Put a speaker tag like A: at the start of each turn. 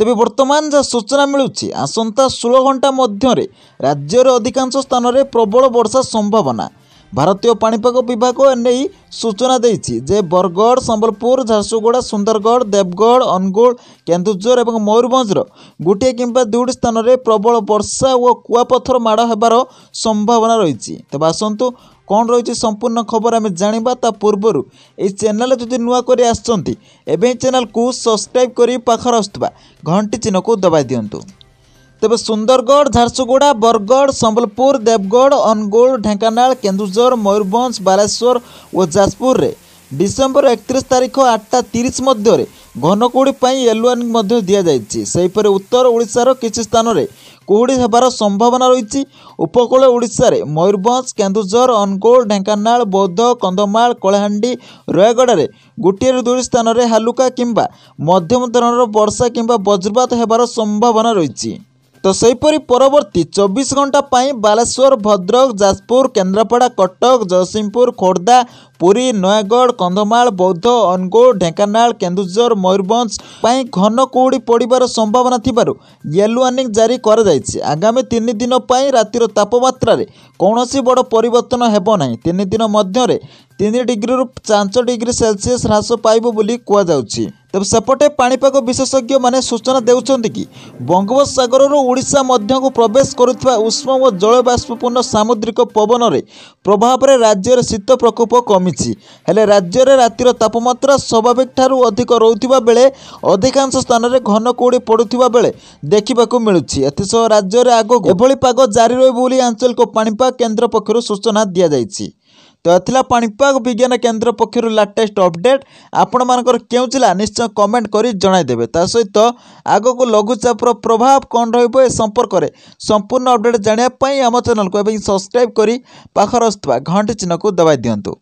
A: ତେବେ ବର୍ତ୍ତମାନ ଯାହା ସୂଚନା ମିଳୁଛି ଆସନ୍ତା ଷୋହଳ ଘଣ୍ଟା ମଧ୍ୟରେ ରାଜ୍ୟର ଅଧିକାଂଶ ସ୍ଥାନରେ ପ୍ରବଳ ବର୍ଷା ସମ୍ଭାବନା ଭାରତୀୟ ପାଣିପାଗ ବିଭାଗ ନେଇ ସୂଚନା ଦେଇଛି ଯେ ବରଗଡ଼ ସମ୍ବଲପୁର ଝାରସୁଗୁଡ଼ା ସୁନ୍ଦରଗଡ଼ ଦେବଗଡ଼ ଅନୁଗୁଳ କେନ୍ଦୁଝର ଏବଂ ମୟୂରଭଞ୍ଜର ଗୋଟିଏ କିମ୍ବା ଦୁଇଟି ସ୍ଥାନରେ ପ୍ରବଳ ବର୍ଷା ଓ କୁଆପଥର ମାଡ଼ ହେବାର ସମ୍ଭାବନା ରହିଛି ତେବେ ଆସନ୍ତୁ କ'ଣ ରହିଛି ସମ୍ପୂର୍ଣ୍ଣ ଖବର ଆମେ ଜାଣିବା ତା ପୂର୍ବରୁ ଏହି ଚ୍ୟାନେଲ ଯଦି ନୂଆ କରି ଆସୁଛନ୍ତି ଏବେ ଏହି ଚ୍ୟାନେଲକୁ ସବସ୍କ୍ରାଇବ୍ କରି ପାଖରେ ଆସୁଥିବା ଘଣ୍ଟି ଚିହ୍ନକୁ ଦବାଇ ଦିଅନ୍ତୁ ତେବେ ସୁନ୍ଦରଗଡ଼ ଝାରସୁଗୁଡ଼ା ବରଗଡ଼ ସମ୍ବଲପୁର ଦେବଗଡ଼ ଅନୁଗୁଳ ଢେଙ୍କାନାଳ କେନ୍ଦୁଝର ମୟୂରଭଞ୍ଜ ବାଲେଶ୍ୱର ଓ ଯାଜପୁରରେ ଡିସେମ୍ବର ଏକତିରିଶ ତାରିଖ ଆଠଟା ତିରିଶ ମଧ୍ୟରେ ଘନକୁହୁଡ଼ି ପାଇଁ ୟେଲୋ ୱାର୍ଣ୍ଣିଂ ମଧ୍ୟ ଦିଆଯାଇଛି ସେହିପରି ଉତ୍ତର ଓଡ଼ିଶାର କିଛି ସ୍ଥାନରେ କୁହୁଡ଼ି ହେବାର ସମ୍ଭାବନା ରହିଛି ଉପକୂଳ ଓଡ଼ିଶାରେ ମୟୂରଭଞ୍ଜ କେନ୍ଦୁଝର ଅନୁଗୁଳ ଢେଙ୍କାନାଳ ବୌଦ୍ଧ କନ୍ଧମାଳ କଳାହାଣ୍ଡି ରୟଗଡ଼ାରେ ଗୋଟିଏରୁ ଦୁଇ ସ୍ଥାନରେ ହାଲୁକା କିମ୍ବା ମଧ୍ୟମ ଧରଣର ବର୍ଷା କିମ୍ବା ବଜ୍ରପାତ ହେବାର ସମ୍ଭାବନା ରହିଛି ତ ସେହିପରି ପରବର୍ତ୍ତୀ ଚବିଶ ଘଣ୍ଟା ପାଇଁ ବାଲେଶ୍ୱର ଭଦ୍ରକ ଯାଜପୁର କେନ୍ଦ୍ରାପଡ଼ା କଟକ ଜଗତସିଂହପୁର ଖୋର୍ଦ୍ଧା ପୁରୀ ନୟାଗଡ଼ କନ୍ଧମାଳ ବୌଦ୍ଧ ଅନୁଗୁଳ ଢେଙ୍କାନାଳ କେନ୍ଦୁଝର ମୟୂରଭଞ୍ଜ ପାଇଁ ଘନ କୁହୁଡ଼ି ପଡ଼ିବାର ସମ୍ଭାବନା ଥିବାରୁ ୟେଲୋ ୱାର୍ଣ୍ଣିଂ ଜାରି କରାଯାଇଛି ଆଗାମୀ ତିନି ଦିନ ପାଇଁ ରାତିର ତାପମାତ୍ରାରେ କୌଣସି ବଡ଼ ପରିବର୍ତ୍ତନ ହେବ ନାହିଁ ତିନି ଦିନ ମଧ୍ୟରେ ତିନି ଡିଗ୍ରୀରୁ ପାଞ୍ଚ ଡିଗ୍ରୀ ସେଲସିୟସ୍ ହ୍ରାସ ପାଇବ ବୋଲି କୁହାଯାଉଛି ତେବେ ସେପଟେ ପାଣିପାଗ ବିଶେଷଜ୍ଞମାନେ ସୂଚନା ଦେଉଛନ୍ତି କି ବଙ୍ଗୋପସାଗରରୁ ଓଡ଼ିଶା ମଧ୍ୟକୁ ପ୍ରବେଶ କରୁଥିବା ଉଷ୍ମ ଓ ଜଳବାଷ୍ପପୂର୍ଣ୍ଣ ସାମୁଦ୍ରିକ ପବନରେ ପ୍ରଭାବରେ ରାଜ୍ୟରେ ଶୀତ ପ୍ରକୋପ କମିଛି ହେଲେ ରାଜ୍ୟରେ ରାତିର ତାପମାତ୍ରା ସ୍ୱାଭାବିକଠାରୁ ଅଧିକ ରହୁଥିବା ବେଳେ ଅଧିକାଂଶ ସ୍ଥାନରେ ଘନ କୁହୁଡ଼ି ପଡ଼ୁଥିବା ବେଳେ ଦେଖିବାକୁ ମିଳୁଛି ଏଥିସହ ରାଜ୍ୟରେ ଆଗକୁ ଏଭଳି ପାଗ ଜାରି ରହିବ ବୋଲି ଆଞ୍ଚଳିକ ପାଣିପାଗ କେନ୍ଦ୍ର ପକ୍ଷରୁ ସୂଚନା ଦିଆଯାଇଛି ତ ଏହା ଥିଲା ପାଣିପାଗ ବିଜ୍ଞାନ କେନ୍ଦ୍ର ପକ୍ଷରୁ ଲାଟେଷ୍ଟ ଅପଡ଼େଟ୍ ଆପଣମାନଙ୍କର କେଉଁ ଥିଲା ନିଶ୍ଚୟ କମେଣ୍ଟ କରି ଜଣାଇଦେବେ ତା ସହିତ ଆଗକୁ ଲଘୁଚାପର ପ୍ରଭାବ କ'ଣ ରହିବ ଏ ସମ୍ପର୍କରେ ସମ୍ପୂର୍ଣ୍ଣ ଅପଡ଼େଟ୍ ଜାଣିବା ପାଇଁ ଆମ ଚ୍ୟାନେଲକୁ ଏବେ ସବସ୍କ୍ରାଇବ୍ କରି ପାଖରେ ଆସୁଥିବା ଘଣ୍ଟି ଚିହ୍ନକୁ ଦବାଇ ଦିଅନ୍ତୁ